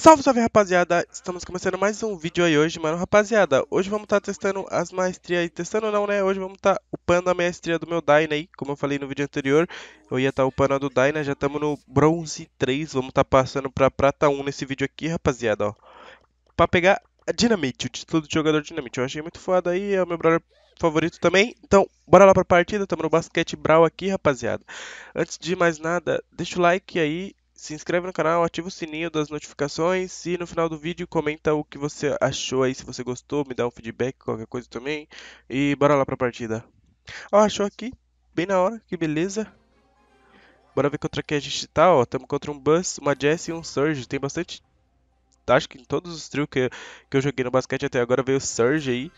Salve, salve rapaziada! Estamos começando mais um vídeo aí hoje, mano. Rapaziada, hoje vamos estar tá testando as maestrias aí. Testando não, né? Hoje vamos estar tá upando a maestria do meu Dyna aí. Como eu falei no vídeo anterior, eu ia estar tá upando a do Dyna. Já estamos no Bronze 3. Vamos estar tá passando pra Prata 1 nesse vídeo aqui, rapaziada, ó. Pra pegar a Dynamite, o título do jogador Dynamite. Eu achei muito foda aí, é o meu brother favorito também. Então, bora lá pra partida. estamos no Basquete Brawl aqui, rapaziada. Antes de mais nada, deixa o like aí se inscreve no canal, ativa o sininho das notificações e no final do vídeo comenta o que você achou aí, se você gostou, me dá um feedback, qualquer coisa também. E bora lá pra partida. Ó, achou aqui, bem na hora, que beleza. Bora ver contra quem a gente tá, ó. Tamo contra um Buzz, uma Jess e um Surge. Tem bastante... Acho que em todos os trios que, que eu joguei no basquete até agora veio Surge aí.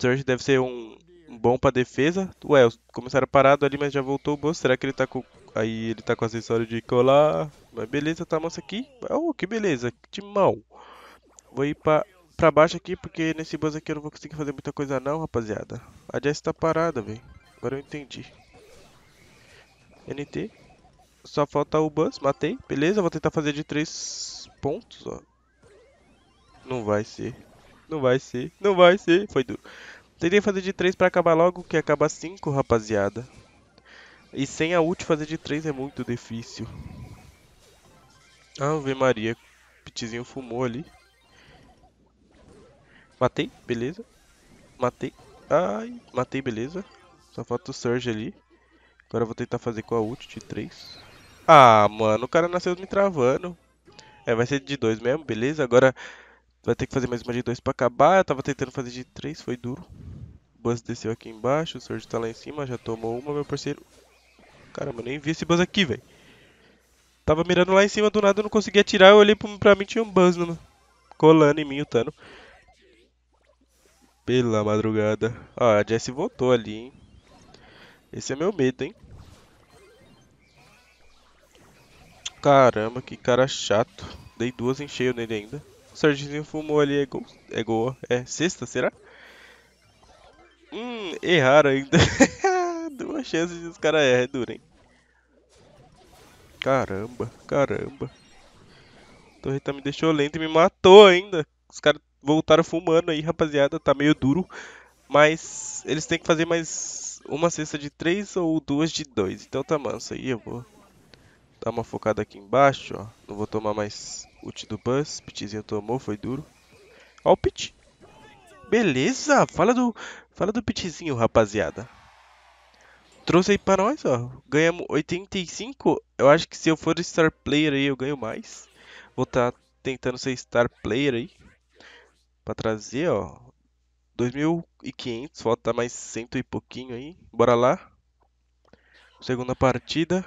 Surge deve ser um, um bom pra defesa. Ué, começaram parado ali, mas já voltou o Buzz. Será que ele tá com Aí ele tá com acessório de colar. Mas beleza, tá a moça aqui. Oh, que beleza, que timão. Vou ir pra, pra baixo aqui, porque nesse bus aqui eu não vou conseguir fazer muita coisa não, rapaziada. A Jess tá parada, velho. Agora eu entendi. NT. Só falta o bus, matei. Beleza, vou tentar fazer de 3 pontos, ó. Não vai ser. Não vai ser. Não vai ser. Foi duro. Tentei fazer de 3 pra acabar logo, que acaba 5, rapaziada. E sem a ult fazer de 3 é muito difícil. Ave Maria. Pitizinho fumou ali. Matei, beleza. Matei. Ai, matei, beleza. Só falta o Surge ali. Agora eu vou tentar fazer com a ult de 3. Ah, mano, o cara nasceu me travando. É, vai ser de 2 mesmo, beleza. Agora vai ter que fazer mais uma de 2 pra acabar. Eu tava tentando fazer de 3, foi duro. O Buzz desceu aqui embaixo, o Surge tá lá em cima, já tomou uma, meu parceiro. Caramba, nem vi esse buzz aqui, velho. Tava mirando lá em cima do nada, eu não conseguia atirar. Eu olhei pra mim, tinha um buzz colando em mim, o Tano. Pela madrugada. Ó, ah, a Jess voltou ali, hein. Esse é meu medo, hein. Caramba, que cara chato. Dei duas em cheio nele ainda. O Serginho fumou ali, é gol. É gol, É sexta, será? Hum, erraram ainda. duas chances dos caras erram, é hein? Caramba, caramba. A torre me deixou lento e me matou ainda. Os caras voltaram fumando aí, rapaziada. Tá meio duro. Mas eles têm que fazer mais uma cesta de 3 ou duas de 2. Então tá manso aí, eu vou dar uma focada aqui embaixo, ó. Não vou tomar mais ult do bus Pitzinho tomou, foi duro. Ó o Pit. Beleza, fala do, fala do Pitzinho, rapaziada trouxe aí pra nós, ó. Ganhamos 85. Eu acho que se eu for Star Player aí, eu ganho mais. Vou estar tá tentando ser Star Player aí. Pra trazer, ó. 2.500, falta mais cento e pouquinho aí. Bora lá. Segunda partida.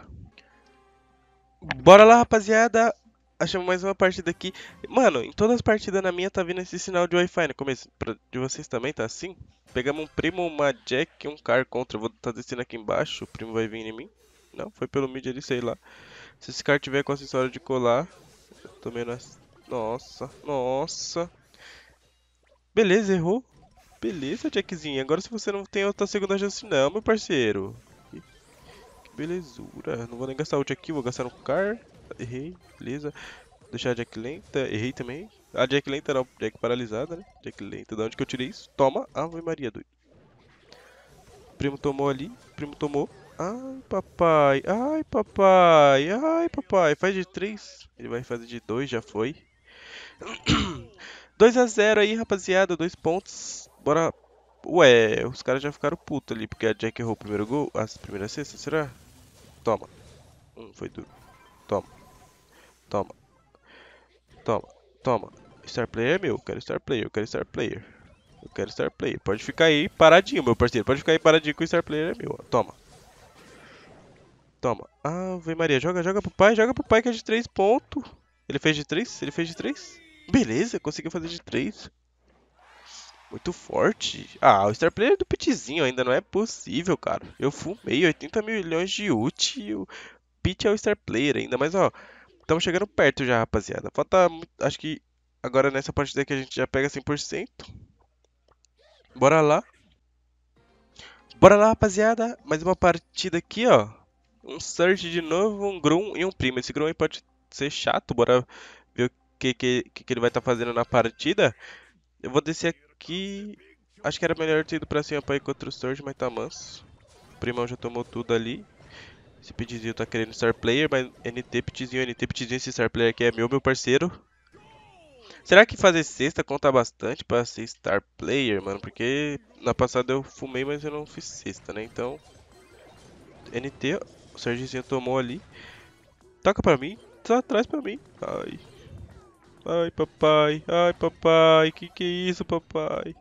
Bora lá, rapaziada. Achamos mais uma partida aqui. Mano, em todas as partidas na minha tá vindo esse sinal de Wi-Fi no começo. Pra, de vocês também tá assim? pegamos um primo, uma jack e um car contra. vou estar tá descendo aqui embaixo, o primo vai vir em mim. Não, foi pelo mid ali, sei lá. Se esse car tiver com acessório de colar... também tomei nas... Nossa, nossa. Beleza, errou. Beleza, Jackzinho. Agora se você não tem outra segunda chance não, meu parceiro. Que belezura. Não vou nem gastar ult aqui, vou gastar um car. Errei, beleza. Deixar a Jack lenta. Errei também. A Jack lenta tá não, Jack paralisada, né? Jack lenta, da onde que eu tirei isso? Toma, Ave Maria, doido. Primo tomou ali, primo tomou. Ai, papai, ai, papai, ai, papai. Faz de 3, ele vai fazer de 2, já foi. 2 a 0 aí, rapaziada, 2 pontos. Bora... Ué, os caras já ficaram putos ali, porque a Jack errou o primeiro gol, a primeira sexta, será? Toma. Hum, foi duro. Toma. Toma. Toma. Toma. Star Player é meu. quero Star Player, eu quero Star Player. Eu quero Star Player. Pode ficar aí paradinho, meu parceiro. Pode ficar aí paradinho que o Star Player é meu. Toma. Toma. Ah, vem Maria. Joga, joga pro pai. Joga pro pai que é de 3 pontos. Ele fez de 3? Ele fez de 3? Beleza, conseguiu fazer de 3. Muito forte. Ah, o Star Player é do Pitzinho ainda não é possível, cara. Eu fumei 80 milhões de ult e o Pit é o Star Player ainda. Mas, ó, estamos chegando perto já, rapaziada. Falta, acho que, Agora nessa parte daqui a gente já pega 100%. Bora lá. Bora lá, rapaziada. Mais uma partida aqui, ó. Um Surge de novo, um Grum e um Primo. Esse Grum aí pode ser chato. Bora ver o que, que, que ele vai estar tá fazendo na partida. Eu vou descer aqui. Acho que era melhor ter ido pra cima pra ir contra o Surge, mas tá manso. O Primão já tomou tudo ali. Esse Pidzinho tá querendo Star Player, mas NT, Pidzinho, NT, Pidzinho, esse Star Player aqui é meu, meu parceiro. Será que fazer sexta conta bastante pra ser Star Player, mano? Porque na passada eu fumei, mas eu não fiz sexta, né? Então. NT, o Serginho tomou ali. Toca pra mim, só atrás pra mim. Ai. Ai, papai. Ai, papai. Que que é isso, papai?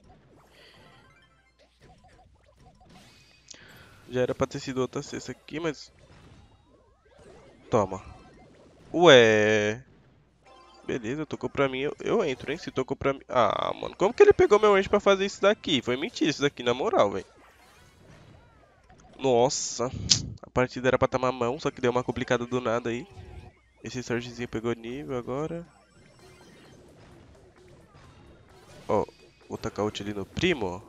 Já era pra ter sido outra cesta aqui, mas... Toma. Ué... Beleza, tocou pra mim, eu, eu entro, hein? Se tocou pra mim... Ah, mano, como que ele pegou meu anjo pra fazer isso daqui? Foi mentira isso daqui, na moral, velho. Nossa, a partida era pra tomar tá mão, só que deu uma complicada do nada aí. Esse Surgezinho pegou nível agora. Ó, vou tacar ult ali no primo,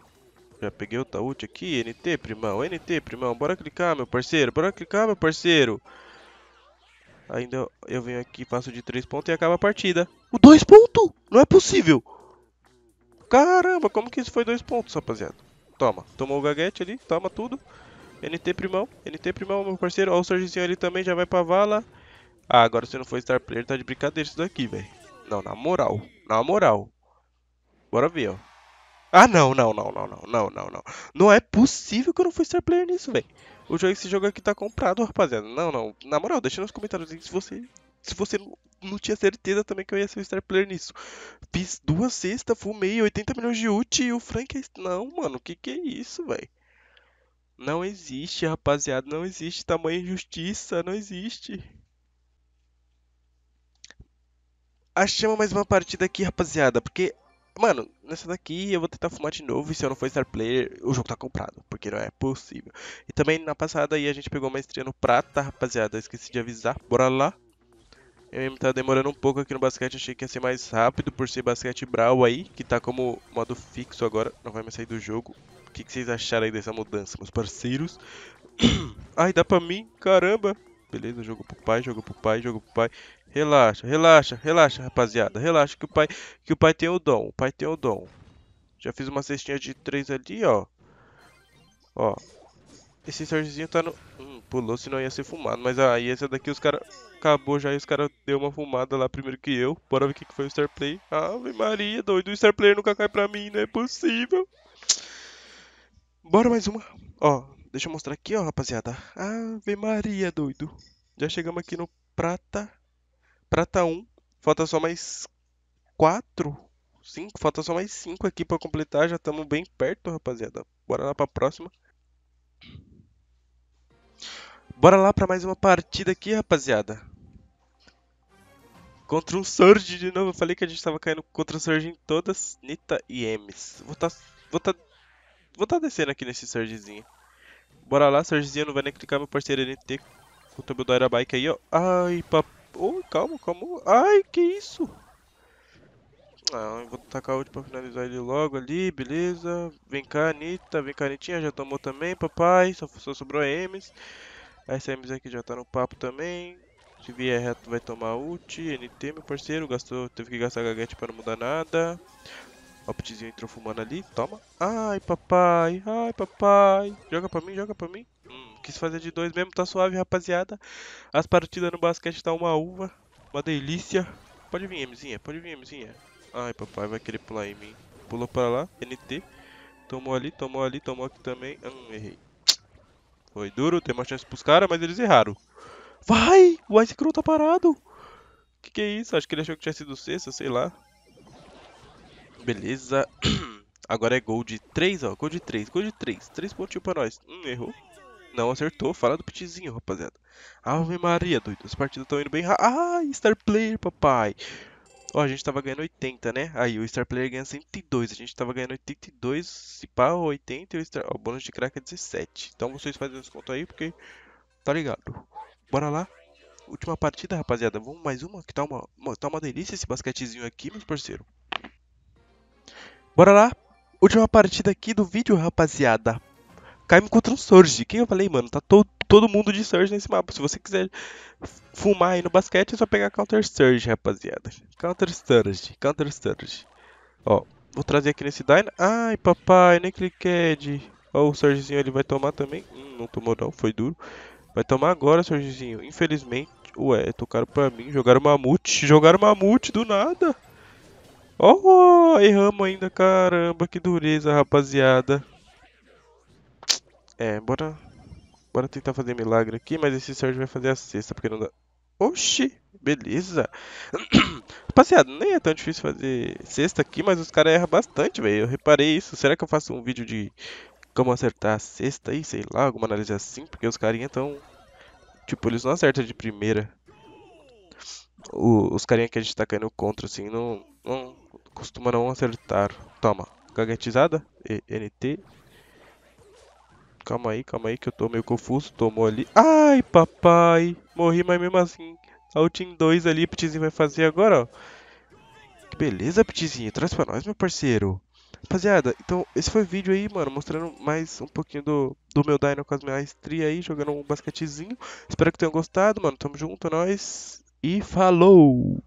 já peguei o ult aqui, NT, primão, NT, primão, bora clicar, meu parceiro, bora clicar, meu parceiro. Ainda eu venho aqui, faço de 3 pontos e acaba a partida. O 2 pontos? Não é possível! Caramba, como que isso foi 2 pontos, rapaziada? Toma, tomou o gaguete ali, toma tudo. NT primão, NT primão, meu parceiro. Ó, o Sergicinho ali também já vai pra vala. Ah, agora se não for Star Player, tá de brincadeira isso daqui, velho. Não, na moral, na moral. Bora ver, ó. Ah, não, não, não, não, não, não, não, não. Não é possível que eu não fui Star Player nisso, velho o jogo, esse jogo aqui tá comprado, rapaziada. Não, não. Na moral, deixa nos comentários se você. Se você não tinha certeza também que eu ia ser o Star Player nisso. Fiz duas cestas, fumei 80 milhões de ult e o Frank. É não, mano, que que é isso, velho? Não existe, rapaziada. Não existe tamanho injustiça. Não existe. Achamos mais uma partida aqui, rapaziada. Porque Mano, nessa daqui eu vou tentar fumar de novo. E se eu não for Star Player, o jogo tá comprado. Porque não é possível. E também na passada aí a gente pegou uma estreia no prata, rapaziada. Esqueci de avisar. Bora lá. Eu mesmo tá demorando um pouco aqui no basquete. Achei que ia ser mais rápido por ser basquete brawl aí. Que tá como modo fixo agora. Não vai mais sair do jogo. O que, que vocês acharam aí dessa mudança, meus parceiros? Ai, dá pra mim? Caramba! beleza? Jogo pro pai, jogo pro pai, jogo pro pai. Relaxa, relaxa, relaxa, rapaziada. Relaxa que o pai, que o pai tem o dom. O pai tem o dom. Já fiz uma cestinha de três ali, ó. Ó. Esse sorrisinho tá no... Hum, pulou, senão ia ser fumado. Mas aí ah, essa daqui os caras... Acabou já e os caras deu uma fumada lá primeiro que eu. Bora ver o que, que foi o Star Play. Ave Maria, doido. O Star Player nunca cai pra mim, não é possível. Bora mais uma. Ó, Deixa eu mostrar aqui, ó, rapaziada. Ave Maria, doido. Já chegamos aqui no prata. Prata 1. Falta só mais 4. 5. Falta só mais 5 aqui pra completar. Já estamos bem perto, rapaziada. Bora lá pra próxima. Bora lá pra mais uma partida aqui, rapaziada. Contra um Surge de novo. Eu falei que a gente tava caindo contra o Surge em todas. Nita e Ms Vou tá... Vou tá... Vou tá descendo aqui nesse Surgezinho. Bora lá, Sergizinho não vai nem clicar meu parceiro NT com o tambor do Aerobike aí, ó. Ai, papo. Oh, calma, calma. Ai, que isso? Ah, vou tacar o ult pra finalizar ele logo ali, beleza. Vem cá, Anitta. Vem cá, Anitinha. Já tomou também, papai. Só, só sobrou a Ms. Essa Emes aqui já tá no papo também. Se vier reto vai tomar ult. NT, meu parceiro. Gastou, teve que gastar a gaguete pra não mudar nada o Pitizinho entrou fumando ali. Toma. Ai, papai. Ai, papai. Joga pra mim, joga pra mim. Hum, quis fazer de dois mesmo. Tá suave, rapaziada. As partidas no basquete tá uma uva. Uma delícia. Pode vir, Mzinha. Pode vir, Mzinha. Ai, papai vai querer pular em mim. Pulou pra lá. NT. Tomou ali, tomou ali, tomou aqui também. Hum, errei. Foi duro. Tem uma chance pros caras, mas eles erraram. Vai! O Ice Crew tá parado. Que que é isso? Acho que ele achou que tinha sido sexta, sei lá. Beleza. Agora é gol de 3, ó. Gol de 3, gol de 3. 3 pontinhos pra nós. Hum, errou. Não acertou. Fala do pitizinho, rapaziada. Ave Maria, doido. As partidas estão indo bem. Ah, Star Player, papai. Ó, a gente tava ganhando 80, né? Aí o Star Player ganha 102. A gente tava ganhando 82, se pá, 80 e o, Star... Ó, o bônus de crack é 17. Então vocês fazem os contos aí, porque tá ligado. Bora lá. Última partida, rapaziada. Vamos mais uma, que tá uma, tá uma delícia esse basquetezinho aqui, meus parceiros. Bora lá! Última partida aqui do vídeo, rapaziada. Caime contra um Surge. Quem eu falei, mano? Tá todo, todo mundo de Surge nesse mapa. Se você quiser fumar aí no basquete, é só pegar Counter Surge, rapaziada. Counter Surge, Counter Surge. Ó, vou trazer aqui nesse Dyna. Ai, papai, nem cliquei. Ó, o Surgezinho ele vai tomar também. Hum, não tomou não, foi duro. Vai tomar agora, Surgezinho. Infelizmente. Ué, tocaram pra mim. Jogaram mamute. Jogaram mamute do nada. Oh, erramos ainda, caramba, que dureza, rapaziada. É, bora, bora tentar fazer milagre aqui, mas esse Sérgio vai fazer a sexta, porque não dá... Oxi, beleza. rapaziada, nem é tão difícil fazer sexta aqui, mas os caras erram bastante, velho. Eu reparei isso. Será que eu faço um vídeo de como acertar a sexta aí, sei lá, alguma análise assim? Porque os carinhas tão... Tipo, eles não acertam de primeira o, os carinha que a gente tá caindo contra, assim, não, não costuma não acertar. Toma, gaguetizada, NT. Calma aí, calma aí, que eu tô meio confuso. Tomou ali. Ai, papai! Morri, mas mesmo assim. Altin 2 ali, Pitizinho vai fazer agora, ó. Que beleza, Pitizinho. Traz pra nós, meu parceiro. Rapaziada, então esse foi o vídeo aí, mano, mostrando mais um pouquinho do, do meu Dino com as minhas aí, jogando um basquetezinho. Espero que tenham gostado, mano. Tamo junto, é nós e falou!